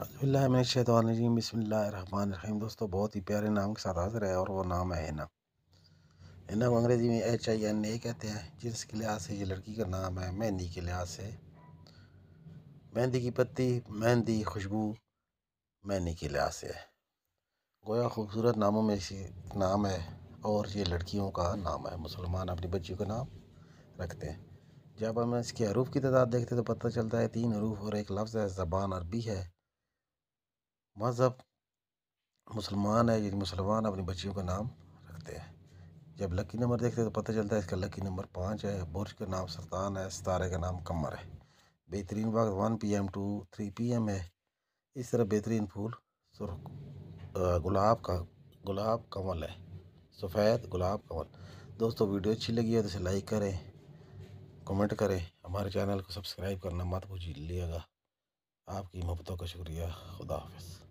अल्लाम बसमीम दोस्तों बहुत ही प्यारे नाम के साथ हाजिर है और वो नाम है हिना हिना को अंग्रेज़ी में एच आई एन ए कहते हैं जिस के लिहाज से ये लड़की का नाम है मेहंदी के लिहाज से मेहंदी की पत्ती मेहंदी खुशबू मेहंदी के लिहाज से है गोया खूबसूरत नामों में इसी नाम है और ये लड़कियों का नाम है मुसलमान अपनी बच्ची का नाम रखते हैं जब हम इसके हरूफ की तादाद देखते तो पता चलता है तीन हरूफ और एक लफ्ज़ है ज़बान अरबी है मज़हब मुसलमान है यदि मुसलमान अपनी बच्चियों का नाम रखते हैं जब लकी नंबर देखते हैं तो पता चलता है इसका लकी नंबर पाँच है बुरज का नाम सरतान है सितारे का नाम कमर है बेहतरीन वक्त one P M two three P M है इस तरह बेहतरीन फूल सुर्ख गुलाब का गुलाब कमल है सफ़ेद गुलाब कमल दोस्तों वीडियो अच्छी लगी है तो इसे लाइक करें कमेंट करें हमारे चैनल को सब्सक्राइब करना मत भूलिएगा आपकी मोहब्बतों का शुक्रिया खुदा हाफिज़